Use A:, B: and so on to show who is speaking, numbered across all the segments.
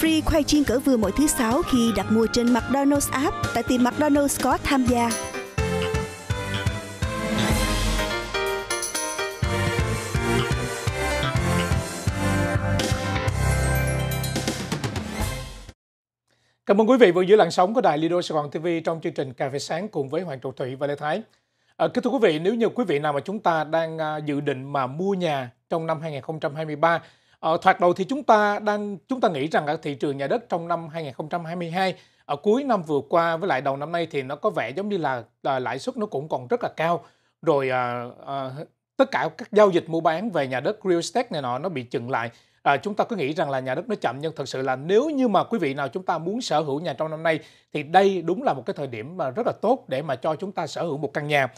A: Free khoai chiên cỡ vừa mỗi thứ sáu khi đặt mua trên McDonald's app tại tiệm McDonald's có tham gia.
B: Cảm ơn quý vị vừa giữ làn sóng của đài Lido Sài Gòn TV trong chương trình Cà phê sáng cùng với Hoàng Trọng Thủy và Lê Thái. À, kính thưa quý vị, nếu như quý vị nào mà chúng ta đang à, dự định mà mua nhà trong năm 2023 Ờ, thoạt đầu thì chúng ta đang chúng ta nghĩ rằng ở thị trường nhà đất trong năm 2022 ở cuối năm vừa qua với lại đầu năm nay thì nó có vẻ giống như là, là lãi suất nó cũng còn rất là cao rồi à, à, tất cả các giao dịch mua bán về nhà đất real estate này nọ nó bị chừng lại à, chúng ta cứ nghĩ rằng là nhà đất nó chậm nhưng thật sự là nếu như mà quý vị nào chúng ta muốn sở hữu nhà trong năm nay thì đây đúng là một cái thời điểm mà rất là tốt để mà cho chúng ta sở hữu một căn nhà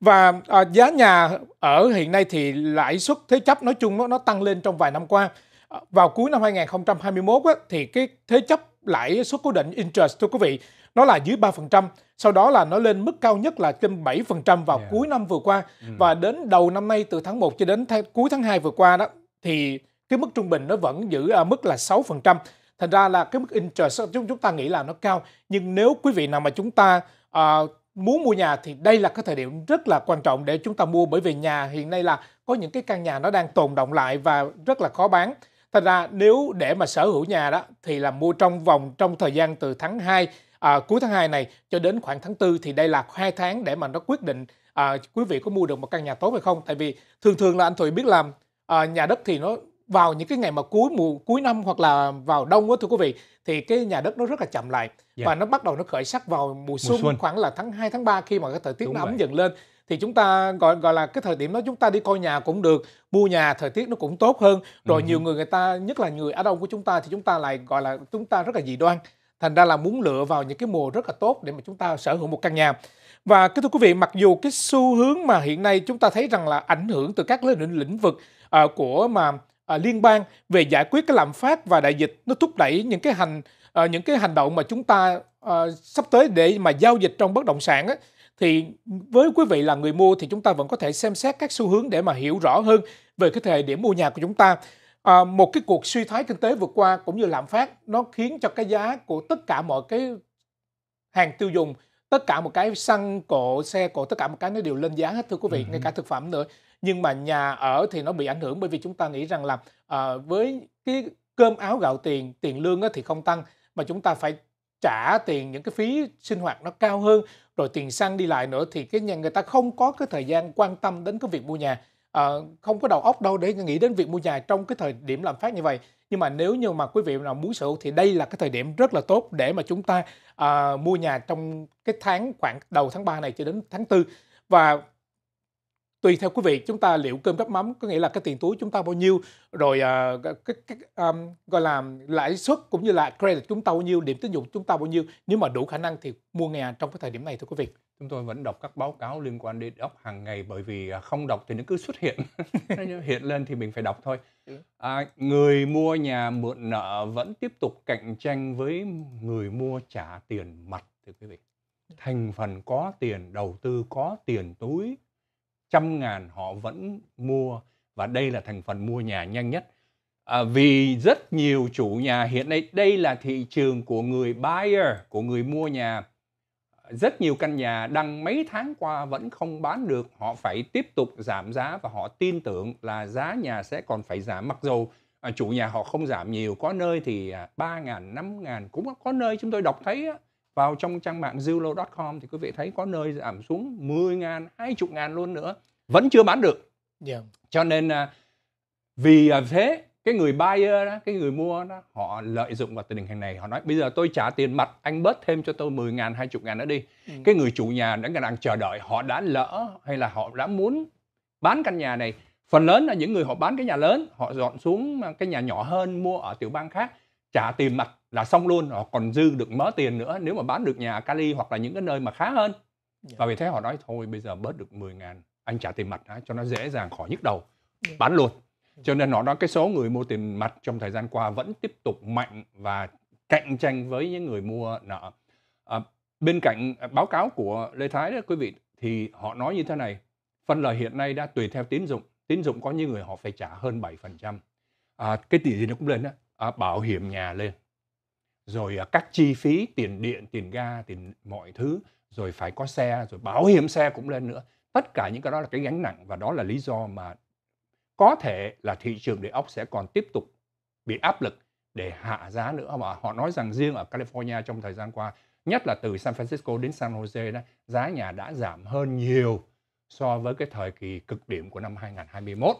B: và à, giá nhà ở hiện nay thì lãi suất thế chấp nói chung nó, nó tăng lên trong vài năm qua à, vào cuối năm 2021 á, thì cái thế chấp lãi suất cố định interest thưa quý vị nó là dưới 3%, sau đó là nó lên mức cao nhất là trên 7% vào yeah. cuối năm vừa qua mm. và đến đầu năm nay từ tháng 1 cho đến th- cuối tháng 2 vừa qua đó thì cái mức trung bình nó vẫn giữ ở mức là 6%. Thành ra là cái mức interest chúng chúng ta nghĩ là nó cao, nhưng nếu quý vị nào mà chúng ta uh, muốn mua nhà thì đây là cái thời điểm rất là quan trọng để chúng ta mua bởi vì nhà hiện nay là có những cái căn nhà nó đang tồn động lại và rất là khó bán. thật ra nếu để mà sở hữu nhà đó thì là mua trong vòng trong thời gian từ tháng 2 à, cuối tháng 2 này cho đến khoảng tháng 4 thì đây là hai tháng để mà nó quyết định à, quý vị có mua được một căn nhà tốt hay không. Tại vì thường thường là anh Thụy biết làm à, nhà đất thì nó vào những cái ngày mà cuối mùa cuối năm hoặc là vào đông á thưa quý vị thì cái nhà đất nó rất là chậm lại yeah. Dạ. và nó bắt đầu nó khởi sắc vào mùa xuân, mùa xuân khoảng là tháng 2 tháng 3 khi mà cái thời tiết nó ấm dần lên thì chúng ta gọi gọi là cái thời điểm đó chúng ta đi coi nhà cũng được mua nhà thời tiết nó cũng tốt hơn rồi ừ. nhiều người người ta nhất là người ở đông của chúng ta thì chúng ta lại gọi là chúng ta rất là dị đoan thành ra là muốn lựa vào những cái mùa rất là tốt để mà chúng ta sở hữu một căn nhà và cái thưa quý vị mặc dù cái xu hướng mà hiện nay chúng ta thấy rằng là ảnh hưởng từ các lĩnh lĩnh vực uh, của mà À, liên bang về giải quyết cái lạm phát và đại dịch nó thúc đẩy những cái hành à, những cái hành động mà chúng ta à, sắp tới để mà giao dịch trong bất động sản ấy, thì với quý vị là người mua thì chúng ta vẫn có thể xem xét các xu hướng để mà hiểu rõ hơn về cái thời điểm mua nhà của chúng ta. À, một cái cuộc suy thoái kinh tế vừa qua cũng như lạm phát nó khiến cho cái giá của tất cả mọi cái hàng tiêu dùng tất cả một cái xăng cộ xe cộ tất cả một cái nó đều lên giá hết thưa quý vị ừ. ngay cả thực phẩm nữa nhưng mà nhà ở thì nó bị ảnh hưởng bởi vì chúng ta nghĩ rằng là à, với cái cơm áo gạo tiền tiền lương thì không tăng mà chúng ta phải trả tiền những cái phí sinh hoạt nó cao hơn rồi tiền xăng đi lại nữa thì cái nhà người ta không có cái thời gian quan tâm đến cái việc mua nhà à, không có đầu óc đâu để nghĩ đến việc mua nhà trong cái thời điểm làm phát như vậy nhưng mà nếu như mà quý vị nào muốn sở hữu thì đây là cái thời điểm rất là tốt để mà chúng ta à, mua nhà trong cái tháng khoảng đầu tháng 3 này cho đến tháng 4 và tùy theo quý vị chúng ta liệu cơm gắp mắm có nghĩa là cái tiền túi chúng ta bao nhiêu rồi uh, cái, cái um, gọi là lãi suất cũng như là credit chúng ta bao nhiêu điểm tín dụng chúng ta bao nhiêu nếu mà đủ khả năng thì mua nhà trong cái thời điểm này thưa
A: quý vị chúng tôi vẫn đọc các báo cáo liên quan đến ốc hàng ngày bởi vì à, không đọc thì nó cứ xuất hiện hiện lên thì mình phải đọc thôi ừ. à, người mua nhà mượn nợ vẫn tiếp tục cạnh tranh với người mua trả tiền mặt thưa quý vị ừ. thành phần có tiền đầu tư có tiền túi trăm ngàn họ vẫn mua và đây là thành phần mua nhà nhanh nhất à, vì rất nhiều chủ nhà hiện nay đây là thị trường của người buyer của người mua nhà rất nhiều căn nhà đăng mấy tháng qua vẫn không bán được họ phải tiếp tục giảm giá và họ tin tưởng là giá nhà sẽ còn phải giảm mặc dù à, chủ nhà họ không giảm nhiều có nơi thì à, ba ngàn năm ngàn cũng có nơi chúng tôi đọc thấy á, vào trong trang mạng zillow com thì quý vị thấy có nơi giảm xuống 10 ngàn, 20 ngàn luôn nữa vẫn chưa bán được yeah. Dạ. cho nên à, vì à, thế cái người buyer đó, cái người mua đó, họ lợi dụng vào tình hình này họ nói bây giờ tôi trả tiền mặt anh bớt thêm cho tôi 10 ngàn 20 ngàn nữa đi ừ. cái người chủ nhà đang đang chờ đợi họ đã lỡ hay là họ đã muốn bán căn nhà này phần lớn là những người họ bán cái nhà lớn họ dọn xuống à, cái nhà nhỏ hơn mua ở tiểu bang khác trả tiền mặt là xong luôn họ còn dư được mớ tiền nữa nếu mà bán được nhà Cali hoặc là những cái nơi mà khá hơn dạ. và vì thế họ nói thôi bây giờ bớt được 10 ngàn anh trả tiền mặt đã, cho nó dễ dàng khỏi nhức đầu dạ. bán luôn dạ. cho nên họ nói cái số người mua tiền mặt trong thời gian qua vẫn tiếp tục mạnh và cạnh tranh với những người mua nợ à, bên cạnh à, báo cáo của Lê Thái đó quý vị thì họ nói như thế này phân lời hiện nay đã tùy theo tín dụng tín dụng có những người họ phải trả hơn 7% à, cái tỷ gì nó cũng lên đó à, bảo hiểm nhà lên rồi à, các chi phí tiền điện tiền ga tiền mọi thứ rồi phải có xe rồi bảo hiểm xe cũng lên nữa tất cả những cái đó là cái gánh nặng và đó là lý do mà có thể là thị trường địa ốc sẽ còn tiếp tục bị áp lực để hạ giá nữa mà họ nói rằng riêng ở California trong thời gian qua nhất là từ San Francisco đến San Jose đó giá nhà đã giảm hơn nhiều so với cái thời kỳ cực điểm của năm 2021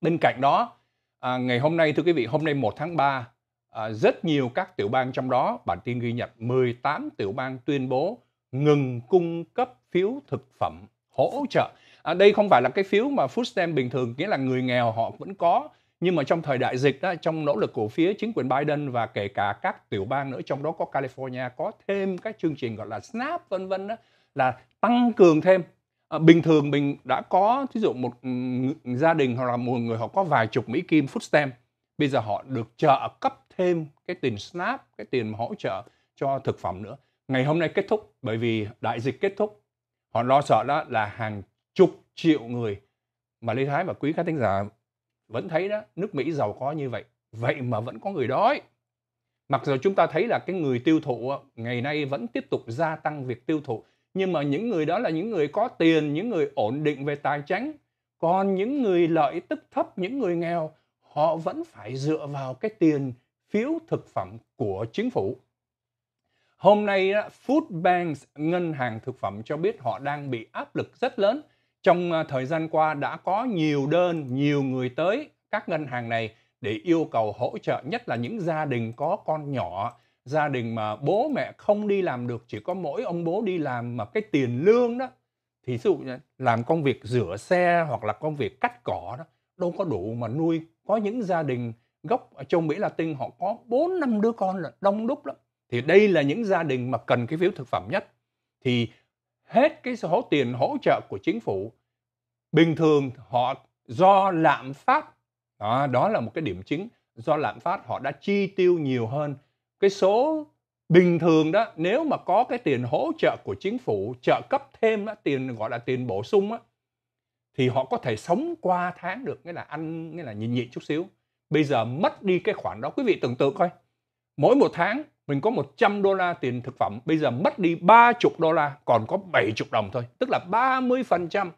A: bên cạnh đó à, ngày hôm nay thưa quý vị hôm nay 1 tháng 3 à, rất nhiều các tiểu bang trong đó, bản tin ghi nhận 18 tiểu bang tuyên bố ngừng cung cấp phiếu thực phẩm hỗ trợ. À, đây không phải là cái phiếu mà food stamp bình thường, nghĩa là người nghèo họ vẫn có. Nhưng mà trong thời đại dịch, đó, trong nỗ lực của phía chính quyền Biden và kể cả các tiểu bang nữa, trong đó có California, có thêm các chương trình gọi là SNAP vân vân đó, là tăng cường thêm À, bình thường mình đã có ví dụ một ừ, gia đình hoặc là một người họ có vài chục mỹ kim food stamp bây giờ họ được trợ cấp thêm cái tiền SNAP, cái tiền hỗ trợ cho thực phẩm nữa. Ngày hôm nay kết thúc bởi vì đại dịch kết thúc. Họ lo sợ đó là hàng chục triệu người mà Lê Thái và quý khán thính giả vẫn thấy đó, nước Mỹ giàu có như vậy, vậy mà vẫn có người đói. Mặc dù chúng ta thấy là cái người tiêu thụ ngày nay vẫn tiếp tục gia tăng việc tiêu thụ, nhưng mà những người đó là những người có tiền, những người ổn định về tài chính, còn những người lợi tức thấp, những người nghèo, họ vẫn phải dựa vào cái tiền phiếu thực phẩm của chính phủ. Hôm nay, Food Banks, ngân hàng thực phẩm cho biết họ đang bị áp lực rất lớn. Trong à, thời gian qua đã có nhiều đơn, nhiều người tới các ngân hàng này để yêu cầu hỗ trợ, nhất là những gia đình có con nhỏ, gia đình mà bố mẹ không đi làm được, chỉ có mỗi ông bố đi làm mà cái tiền lương đó, thí ví dụ làm công việc rửa xe hoặc là công việc cắt cỏ đó, đâu có đủ mà nuôi. Có những gia đình gốc ở châu Mỹ Latin họ có 4 năm đứa con là đông đúc lắm. Thì đây là những gia đình mà cần cái phiếu thực phẩm nhất. Thì hết cái số tiền hỗ trợ của chính phủ bình thường họ do lạm phát đó, đó là một cái điểm chính do lạm phát họ đã chi tiêu nhiều hơn cái số bình thường đó nếu mà có cái tiền hỗ trợ của chính phủ trợ cấp thêm đó, tiền gọi là tiền bổ sung đó, thì họ có thể sống qua tháng được nghĩa là ăn nghĩa là nhịn nhịn chút xíu Bây giờ mất đi cái khoản đó. Quý vị tưởng tượng coi. Mỗi một tháng mình có 100 đô la tiền thực phẩm. Bây giờ mất đi 30 đô la. Còn có 70 đồng thôi. Tức là 30%.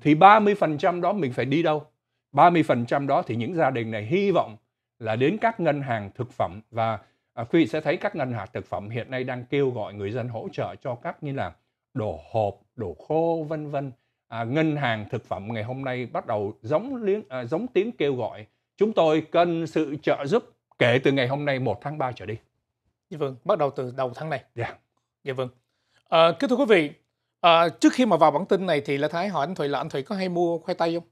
A: Thì 30% đó mình phải đi đâu? 30% đó thì những gia đình này hy vọng là đến các ngân hàng thực phẩm và à, quý vị sẽ thấy các ngân hàng thực phẩm hiện nay đang kêu gọi người dân hỗ trợ cho các như là đồ hộp, đồ khô vân vân. À, ngân hàng thực phẩm ngày hôm nay bắt đầu giống liếng, à, giống tiếng kêu gọi chúng tôi cần sự trợ giúp kể từ ngày hôm nay 1 tháng 3 trở đi.
B: Dạ vâng, bắt đầu từ đầu tháng này. Dạ. Yeah. Dạ vâng. À, kính thưa quý vị, à, trước khi mà vào bản tin này thì là Thái hỏi anh thủy là anh thủy có hay mua khoai tây không?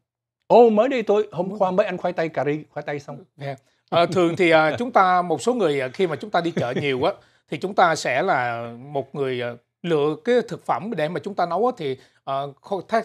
B: Ô mới đây tôi hôm qua mới ăn khoai tây cà ri, khoai tây xong. Yeah. Dạ. À, thường thì à, chúng ta một số người à, khi mà chúng ta đi chợ nhiều á thì chúng ta sẽ là một người à, lựa cái thực phẩm để mà chúng ta nấu á, thì à,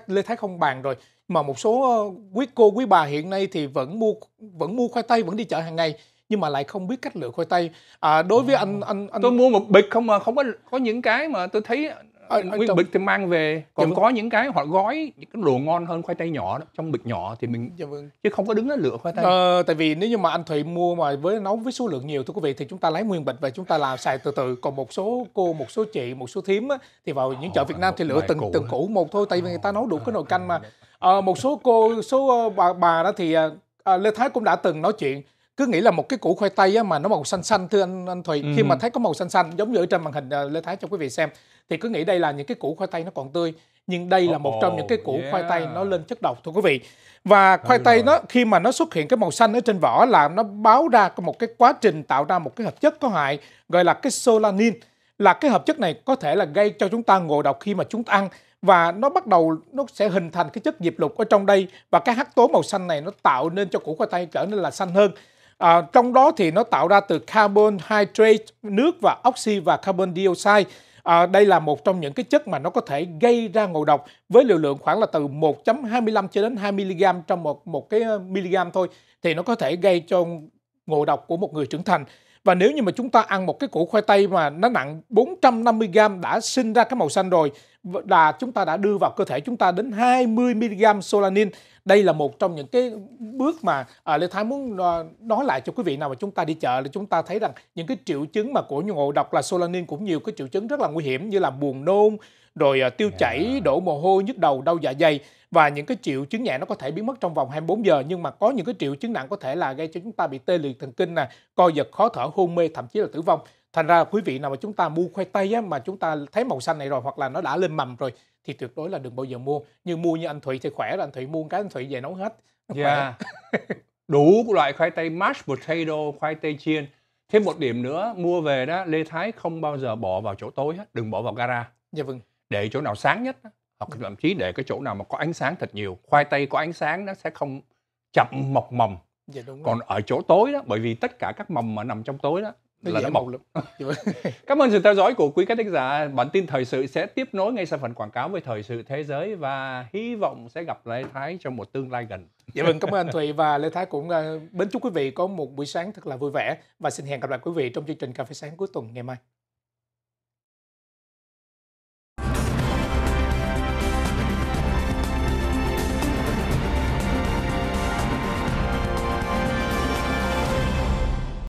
B: Lê Thái không bàn rồi mà một số ờ, quý cô quý bà hiện nay thì vẫn mua vẫn mua khoai tây vẫn đi chợ hàng ngày nhưng mà lại không biết cách lựa khoai
A: tây à, đối với ờ. anh anh anh tôi mua một bịch không mà không có có những cái mà tôi thấy anh ờ, ờ, nguyên trong... bịch thì mang về còn dạ, vâng. có những cái họ gói những cái đồ ngon hơn khoai tây nhỏ đó trong bịch nhỏ thì mình dạ, vâng. chứ không có đứng đó lựa khoai tây ờ, tại vì nếu như mà anh thụy mua mà với nấu với số lượng nhiều thưa quý
B: vị thì chúng ta lấy nguyên bịch và chúng ta làm xài từ từ còn một số cô một số chị một số thím á, thì vào những chợ ờ, Việt Nam thì lựa từng từng củ một thôi tại vì người ta nấu đủ cái nồi canh mà à, một số cô số bà bà đó thì à, Lê Thái cũng đã từng nói chuyện cứ nghĩ là một cái củ khoai tây mà nó màu xanh xanh thưa anh anh Thùy ừ. khi mà ừ. thấy có màu xanh xanh giống như ở trên màn hình à, Lê Thái cho quý vị xem thì cứ nghĩ đây là những cái củ khoai tây nó còn tươi nhưng đây là một trong những cái củ yeah. khoai tây nó lên chất độc thưa quý vị và khoai tây nó khi mà nó xuất hiện cái màu xanh ở trên vỏ là nó báo ra có một cái quá trình tạo ra một cái hợp chất có hại gọi là cái solanin là cái hợp chất này có thể là gây cho chúng ta ngộ độc khi mà chúng ta ăn và nó bắt đầu nó sẽ hình thành cái chất diệp lục ở trong đây và cái hắc tố màu xanh này nó tạo nên cho củ khoai tây trở nên là xanh hơn À, trong đó thì nó tạo ra từ carbon hydrate nước và oxy và carbon dioxide. À, đây là một trong những cái chất mà nó có thể gây ra ngộ độc với liều lượng khoảng là từ 1.25 cho đến 2 mg trong một một cái ờ, mg thôi thì nó có thể gây cho ngộ độc của một người trưởng thành và nếu như mà chúng ta ăn một cái củ khoai tây mà nó nặng 450 g đã sinh ra cái màu xanh rồi là chúng ta đã đưa vào cơ thể chúng ta đến 20 mg solanin. Đây là một trong những cái bước mà à, Lê Thái muốn à, nói lại cho quý vị nào mà chúng ta đi chợ là chúng ta thấy rằng những cái triệu chứng mà của ngộ độc là solanin cũng nhiều cái triệu chứng rất là nguy hiểm như là buồn nôn, rồi à, tiêu chảy, đổ mồ hôi, nhức đầu, đau dạ dày và những cái triệu chứng nhẹ nó có thể biến mất trong vòng 24 giờ nhưng mà có những cái triệu chứng nặng có thể là gây cho chúng ta bị tê liệt thần kinh nè, co giật, khó thở, hôn mê thậm chí là tử vong. Thành ra quý vị nào mà chúng ta mua khoai tây á, mà chúng ta thấy màu xanh này rồi hoặc là nó đã lên mầm rồi thì tuyệt đối là đừng bao giờ mua. Nhưng mua như anh Thụy thì khỏe rồi anh Thụy mua cái anh Thụy về nấu hết.
A: Yeah. Đủ loại khoai tây mashed potato, khoai tây chiên. Thêm một điểm nữa, mua về đó Lê Thái không bao giờ bỏ vào chỗ tối hết, đừng bỏ vào gara. Dạ vâng để chỗ nào sáng nhất hoặc ừ. thậm chí để cái chỗ nào mà có ánh sáng thật nhiều khoai tây có ánh sáng nó sẽ không chậm mọc mầm dạ, đúng còn rồi. ở chỗ tối đó bởi vì tất cả các mầm mà nằm trong tối đó là nó mọc lắm dạ, vâng. cảm ơn sự theo dõi của quý khán giả bản tin thời sự sẽ tiếp nối ngay sau phần quảng cáo với thời sự thế giới và hy vọng sẽ gặp lại thái trong một tương lai gần dạ vâng cảm ơn anh thùy và
B: lê thái cũng uh, chúc quý vị có một buổi sáng thật là vui vẻ và xin hẹn gặp lại quý vị trong chương trình cà phê sáng cuối tuần ngày mai